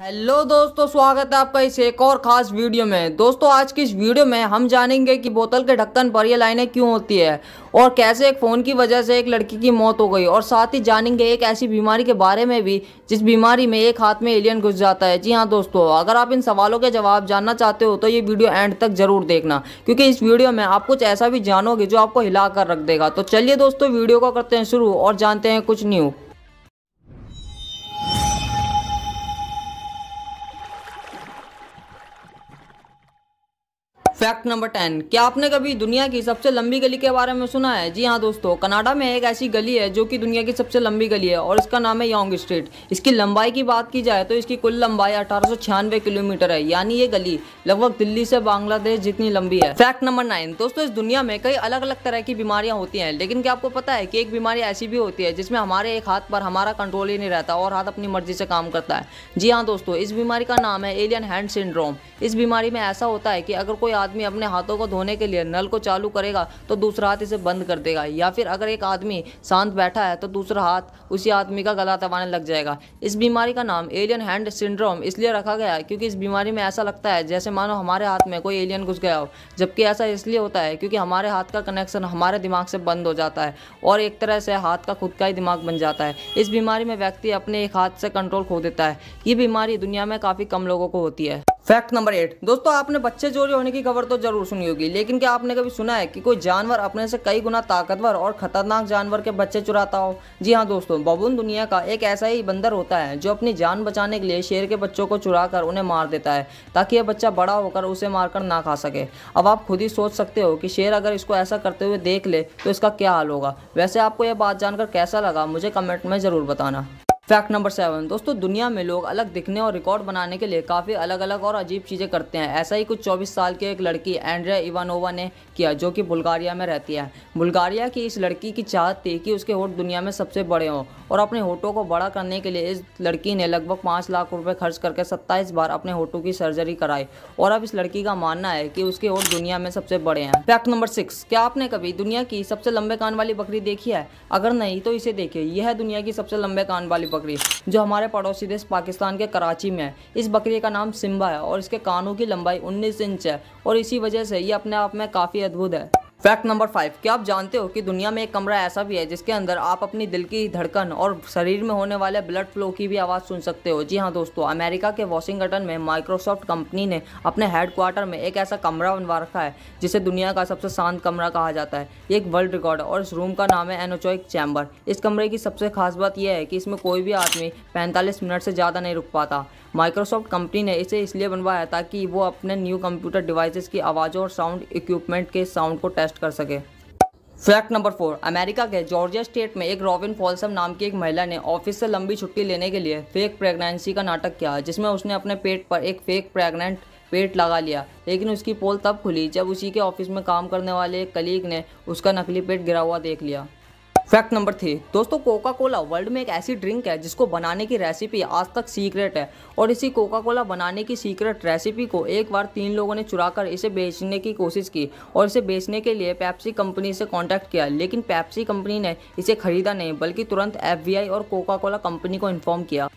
hello दोस्तों स्वागत है आपका इस एक और ख़ास वीडियो में दोस्तों आज की इस वीडियो में हम जानेंगे कि बोतल के ढक्कन पर ये लाइनें क्यों होती है और कैसे एक फ़ोन की वजह से एक लड़की की मौत हो गई और साथ ही जानेंगे एक ऐसी बीमारी के बारे में भी जिस बीमारी में एक हाथ में एलियन घुस जाता है जी हाँ दोस्तों अगर आप इन सवालों के जवाब जानना चाहते हो तो ये वीडियो एंड तक ज़रूर देखना क्योंकि इस वीडियो में आप कुछ ऐसा भी जानोगे जो आपको हिला कर रख देगा तो चलिए दोस्तों वीडियो को करते हैं शुरू और जानते हैं कुछ न्यू फैक्ट नंबर टेन क्या आपने कभी दुनिया की सबसे लंबी गली के बारे में सुना है जी हाँ दोस्तों कनाडा में एक ऐसी गली है जो कि दुनिया की सबसे लंबी गली है और इसका नाम है योंग स्ट्रीट इसकी लंबाई की बात की जाए तो इसकी कुल लंबाई अठारह किलोमीटर है यानी ये गली लगभग दिल्ली से बांग्लादेश जितनी लंबी है फैक्ट नंबर नाइन दोस्तों इस दुनिया में कई अलग अलग तरह की बीमारियां होती हैं लेकिन क्या आपको पता है कि एक बीमारी ऐसी भी होती है जिसमें हमारे एक हाथ पर हमारा कंट्रोल ही नहीं रहता और हाथ अपनी मर्जी से काम करता है जी हाँ दोस्तों इस बीमारी का नाम है एलियन हैंड सिंड्रोम इस बीमारी में ऐसा होता है कि अगर कोई आदमी अपने हाथों को धोने के लिए नल को चालू करेगा तो दूसरा हाथ इसे बंद कर देगा या फिर अगर एक आदमी शांत बैठा है तो दूसरा हाथ उसी आदमी का गला दबाने लग जाएगा इस बीमारी का नाम एलियन हैंड सिंड्रोम इसलिए रखा गया है क्योंकि इस बीमारी में ऐसा लगता है जैसे मानो हमारे हाथ में कोई एलियन घुस गया हो जबकि ऐसा इसलिए होता है क्योंकि हमारे हाथ का कनेक्शन हमारे दिमाग से बंद हो जाता है और एक तरह से हाथ का खुद का ही दिमाग बन जाता है इस बीमारी में व्यक्ति अपने एक हाथ से कंट्रोल खो देता है ये बीमारी दुनिया में काफ़ी कम लोगों को होती है फैक्ट नंबर एट दोस्तों आपने बच्चे चोरी होने की खबर तो जरूर सुनी होगी लेकिन क्या आपने कभी सुना है कि कोई जानवर अपने से कई गुना ताकतवर और खतरनाक जानवर के बच्चे चुराता हो जी हाँ दोस्तों बबून दुनिया का एक ऐसा ही बंदर होता है जो अपनी जान बचाने के लिए शेर के बच्चों को चुरा कर उन्हें मार देता है ताकि यह बच्चा बड़ा होकर उसे मारकर ना खा सके अब आप खुद ही सोच सकते हो कि शेर अगर इसको ऐसा करते हुए देख ले तो इसका क्या हाल होगा वैसे आपको यह बात जानकर कैसा लगा मुझे कमेंट में ज़रूर बताना फैक्ट नंबर सेवन दोस्तों दुनिया में लोग अलग दिखने और रिकॉर्ड बनाने के लिए काफ़ी अलग अलग और अजीब चीज़ें करते हैं ऐसा ही कुछ 24 साल के एक लड़की एंड्रिया इवानोवा ने किया जो कि बुल्गारिया में रहती है बुल्गारिया की इस लड़की की चाहत थी कि उसके होठ दुनिया में सबसे बड़े हों और अपने होठों को बड़ा करने के लिए इस लड़की ने लगभग पाँच लाख रुपये खर्च करके सत्ताईस बार अपने होठों की सर्जरी कराई और अब इस लड़की का मानना है कि उसके होठ दुनिया में सबसे बड़े हैं फैक्ट नंबर सिक्स क्या आपने कभी दुनिया की सबसे लंबे कान वाली बकरी देखी है अगर नहीं तो इसे देखिए यह है दुनिया की सबसे लंबे कान वाली बकरी जो हमारे पड़ोसी देश पाकिस्तान के कराची में है इस बकरी का नाम सिम्बा है और इसके कानों की लंबाई उन्नीस इंच है और इसी वजह से ये अपने आप में काफ़ी अद्भुत है फैक्ट नंबर फाइव क्या आप जानते हो कि दुनिया में एक कमरा ऐसा भी है जिसके अंदर आप अपनी दिल की धड़कन और शरीर में होने वाले ब्लड फ्लो की भी आवाज़ सुन सकते हो जी हाँ दोस्तों अमेरिका के वॉशिंगटन में माइक्रोसॉफ्ट कंपनी ने अपने हेडक्वार्टर में एक ऐसा कमरा बनवा रखा है जिसे दुनिया का सबसे शांत कमरा कहा जाता है ये एक वर्ल्ड रिकॉर्ड है और इस रूम का नाम है एनोचोइक चैम्बर इस कमरे की सबसे खास बात यह है कि इसमें कोई भी आदमी पैंतालीस मिनट से ज़्यादा नहीं रुक पाता माइक्रोसॉफ्ट कंपनी ने इसे इसलिए बनवाया ताकि वो अपने न्यू कंप्यूटर डिवाइसेस की आवाज़ों और साउंड इक्विपमेंट के साउंड को टेस्ट कर सके फैक्ट नंबर फोर अमेरिका के जॉर्जिया स्टेट में एक रॉबिन फॉल्सम नाम की एक महिला ने ऑफिस से लंबी छुट्टी लेने के लिए फेक प्रेगनेंसी का नाटक किया जिसमें उसने अपने पेट पर एक फेक प्रेगनेंट पेट लगा लिया लेकिन उसकी पोल तब खुली जब उसी के ऑफिस में काम करने वाले एक कलीग ने उसका नकली पेट गिरा हुआ देख लिया फैक्ट नंबर थ्री दोस्तों कोका कोला वर्ल्ड में एक ऐसी ड्रिंक है जिसको बनाने की रेसिपी आज तक सीक्रेट है और इसी कोका कोला बनाने की सीक्रेट रेसिपी को एक बार तीन लोगों ने चुरा कर इसे बेचने की कोशिश की और इसे बेचने के लिए पैप्सी कंपनी से कॉन्टैक्ट किया लेकिन पैप्सी कंपनी ने इसे खरीदा नहीं बल्कि तुरंत एफ और कोका कोला कंपनी को इन्फॉर्म किया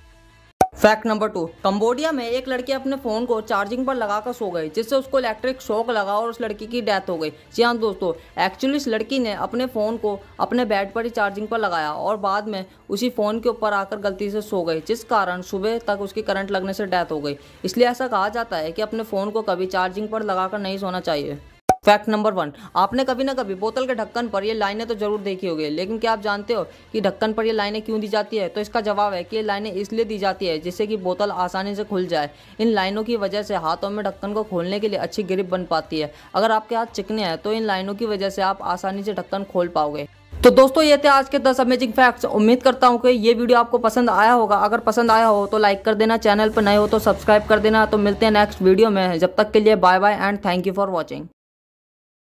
फैक्ट नंबर टू कंबोडिया में एक लड़की अपने फ़ोन को चार्जिंग पर लगाकर सो गई जिससे उसको इलेक्ट्रिक शॉक लगा और उस लड़की की डेथ हो गई जी हाँ दोस्तों एक्चुअली इस लड़की ने अपने फ़ोन को अपने बेड पर ही चार्जिंग पर लगाया और बाद में उसी फ़ोन के ऊपर आकर गलती से सो गई जिस कारण सुबह तक उसकी करंट लगने से डेथ हो गई इसलिए ऐसा कहा जाता है कि अपने फ़ोन को कभी चार्जिंग पर लगाकर नहीं सोना चाहिए फैक्ट नंबर वन आपने कभी ना कभी बोतल के ढक्कन पर ये लाइनें तो जरूर देखी होगी लेकिन क्या आप जानते हो कि ढक्कन पर ये लाइनें क्यों दी जाती है तो इसका जवाब है कि ये लाइनें इसलिए दी जाती है जिससे कि बोतल आसानी से खुल जाए इन लाइनों की वजह से हाथों में ढक्कन को खोलने के लिए अच्छी ग्रिप बन पाती है अगर आपके हाथ चिकने हैं तो इन लाइनों की वजह से आप आसानी से ढक्कन खोल पाओगे तो दोस्तों ये थे आज के 10 अमेजिंग फैक्ट्स उम्मीद करता हूँ कि ये वीडियो आपको पसंद आया होगा अगर पसंद आया हो तो लाइक कर देना चैनल पर नए हो तो सब्सक्राइब कर देना तो मिलते हैं नेक्स्ट वीडियो में जब तक के लिए bye bye and thank you for watching